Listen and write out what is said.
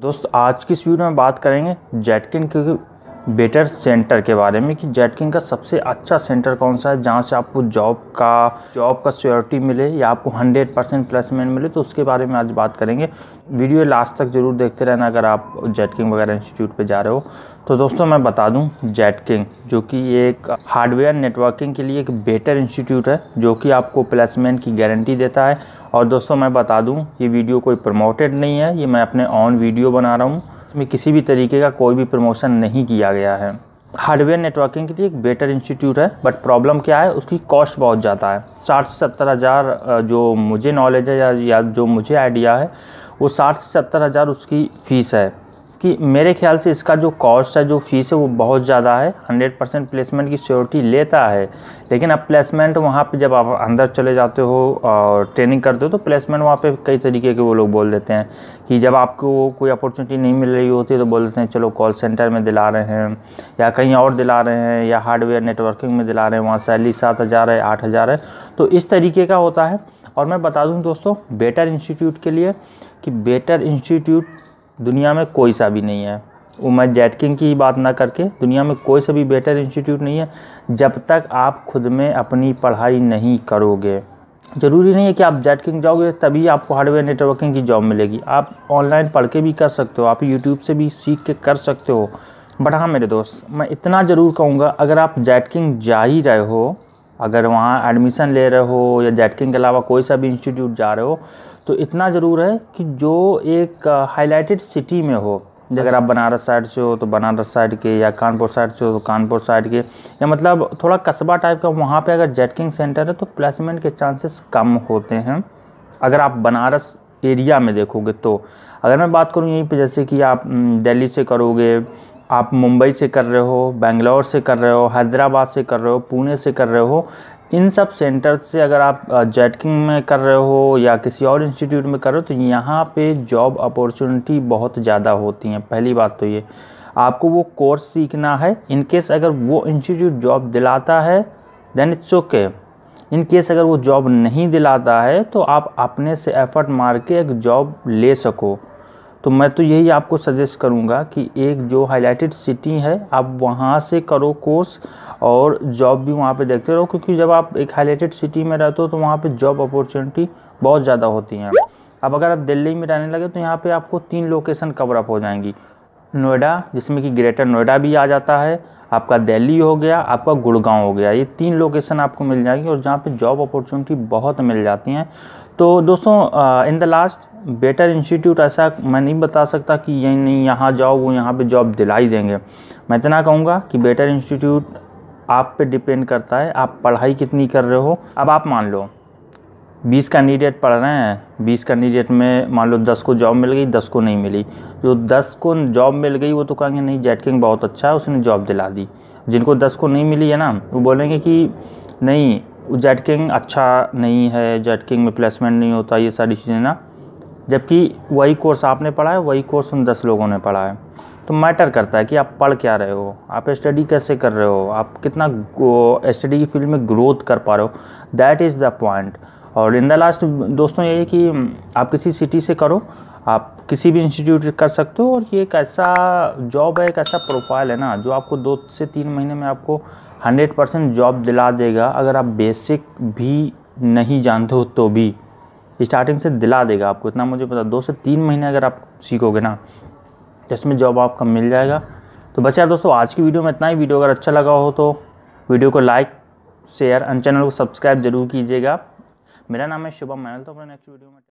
दोस्त आज की इस वीडियो में बात करेंगे जेटकिन क्योंकि बेटर सेंटर के बारे में कि जेटकिंग का सबसे अच्छा सेंटर कौन सा है जहाँ से आपको जॉब का जॉब का सिक्योरिटी मिले या आपको 100 परसेंट प्लेसमेंट मिले तो उसके बारे में आज बात करेंगे वीडियो लास्ट तक ज़रूर देखते रहना अगर आप जेटकिंग वगैरह इंस्टीट्यूट पे जा रहे हो तो दोस्तों मैं बता दूँ जेटकिंग जो कि एक हार्डवेयर नेटवर्किंग के लिए एक बेटर इंस्टीट्यूट है जो कि आपको प्लेसमेंट की गारंटी देता है और दोस्तों मैं बता दूँ ये वीडियो कोई प्रमोटेड नहीं है ये मैं अपने ऑन वीडियो बना रहा हूँ इसमें किसी भी तरीके का कोई भी प्रमोशन नहीं किया गया है हार्डवेयर नेटवर्किंग के लिए एक बेटर इंस्टीट्यूट है बट प्रॉब्लम क्या है उसकी कॉस्ट बहुत ज़्यादा है साठ से सत्तर हज़ार जो मुझे नॉलेज है या, या जो मुझे आइडिया है वो साठ से सत्तर हज़ार उसकी फ़ीस है कि मेरे ख्याल से इसका जो कॉस्ट है जो फ़ीस है वो बहुत ज़्यादा है हंड्रेड परसेंट प्लेसमेंट की श्योरिटी लेता है लेकिन अब प्लेसमेंट वहाँ पे जब आप अंदर चले जाते हो और ट्रेनिंग करते हो तो प्लेसमेंट वहाँ पे कई तरीके के वो लोग बोल देते हैं कि जब आपको कोई अपॉर्चुनिटी नहीं मिल रही होती तो बोल देते हैं चलो कॉल सेंटर में दिला रहे हैं या कहीं और दिला रहे हैं या हार्डवेयर नेटवर्किंग में दिला रहे हैं वहाँ सैलरी सात हज़ार है आठ हज़ार है तो इस तरीके का होता है और मैं बता दूँ दोस्तों बेटर इंस्टीट्यूट के लिए कि बेटर इंस्टीट्यूट दुनिया में कोई सा भी नहीं है उमर जैटकिंग की बात ना करके दुनिया में कोई सा भी बेटर इंस्टीट्यूट नहीं है जब तक आप खुद में अपनी पढ़ाई नहीं करोगे ज़रूरी नहीं है कि आप जैटकिंग जाओगे तभी आपको हार्डवेयर नेटवर्किंग की जॉब मिलेगी आप ऑनलाइन पढ़ के भी कर सकते हो आप यूट्यूब से भी सीख के कर सकते हो बट हाँ मेरे दोस्त मैं इतना ज़रूर कहूँगा अगर आप जैटकिंग जा ही रहे हो अगर वहाँ एडमिशन ले रहे हो या जैटकिंग के अलावा कोई सा भी इंस्टीट्यूट जा रहे हो तो इतना ज़रूर है कि जो एक हाईलाइटेड सिटी में हो अगर आप बनारस साइड से हो तो बनारस साइड के या कानपुर साइड से हो तो कानपुर साइड के या मतलब थोड़ा कस्बा टाइप का वहाँ पे अगर जेटकिंग सेंटर है तो प्लेसमेंट के चांसेस कम होते हैं अगर आप बनारस एरिया में देखोगे तो अगर मैं बात करूँ यहीं पे जैसे कि आप दिल्ली से करोगे आप मुंबई से कर रहे हो बेंगलोर से कर रहे हो हैदराबाद से कर रहे हो पुणे से कर रहे हो इन सब सेंटर से अगर आप जैटकिंग में कर रहे हो या किसी और इंस्टीट्यूट में कर रहे हो तो यहाँ पे जॉब अपॉर्चुनिटी बहुत ज़्यादा होती हैं पहली बात तो ये आपको वो कोर्स सीखना है इन केस अगर वो इंस्टीट्यूट जॉब दिलाता है then it's okay in case अगर वो जॉब नहीं दिलाता है तो आप अपने से एफर्ट मार के एक जॉब ले सको तो मैं तो यही आपको सजेस्ट करूँगा कि एक जो हाईलाइटेड सिटी है आप वहाँ से करो कोर्स और जॉब भी वहाँ पे देखते रहो क्योंकि जब आप एक हाईलाइटेड सिटी में रहते हो तो वहाँ पे जॉब अपॉर्चुनिटी बहुत ज़्यादा होती हैं अब अगर आप दिल्ली में रहने लगे तो यहाँ पे आपको तीन लोकेशन कवरअप हो जाएंगी नोएडा जिसमें कि ग्रेटर नोएडा भी आ जाता है आपका दिल्ली हो गया आपका गुड़गांव हो गया ये तीन लोकेशन आपको मिल जाएगी और जहाँ पे जॉब अपॉर्चुनिटी बहुत मिल जाती हैं तो दोस्तों in the last better institute ऐसा मैं नहीं बता सकता कि यही नहीं यहाँ जाओ वो यहाँ पे जॉब दिलाई देंगे मैं इतना कहूँगा कि बेटर इंस्टीट्यूट आप पे डिपेंड करता है आप पढ़ाई कितनी कर रहे हो अब आप मान लो बीस कैंडिडेट पढ़ रहे हैं बीस कैंडिडेट में मान लो दस को जॉब मिल गई दस को नहीं मिली जो दस को जॉब मिल गई वो तो कहेंगे नहीं जेट किंग बहुत अच्छा है उसने जॉब दिला दी जिनको दस को नहीं मिली है ना वो बोलेंगे कि नहीं जेट किंग अच्छा नहीं है जेट किंग में प्लेसमेंट नहीं होता ये सारी चीज़ें ना जबकि वही कोर्स आपने पढ़ा है वही कोर्स उन दस लोगों ने पढ़ा है तो मैटर करता है कि आप पढ़ क्या रहे हो आप स्टडी कैसे कर रहे हो आप कितना स्टडी की फील्ड में ग्रोथ कर पा रहे हो दैट इज़ द पॉइंट और इन द लास्ट दोस्तों यही कि हम्म, आप किसी सिटी से करो आप किसी भी इंस्टीट्यूट कर सकते हो और ये एक ऐसा जॉब है एक ऐसा प्रोफाइल है ना जो आपको दो से तीन महीने में आपको हंड्रेड परसेंट जॉब दिला देगा अगर आप बेसिक भी नहीं जानते हो तो भी स्टार्टिंग से दिला देगा आपको इतना मुझे पता दो से तीन महीने अगर आप सीखोगे ना तो इसमें जॉब आपका मिल जाएगा तो बस यार दोस्तों आज की वीडियो में इतना ही वीडियो अगर अच्छा लगा हो तो वीडियो को लाइक शेयर एंड चैनल को सब्सक्राइब जरूर कीजिएगा मेरा नाम है शुभम मैनल तो अपने नेक्स्ट वीडियो में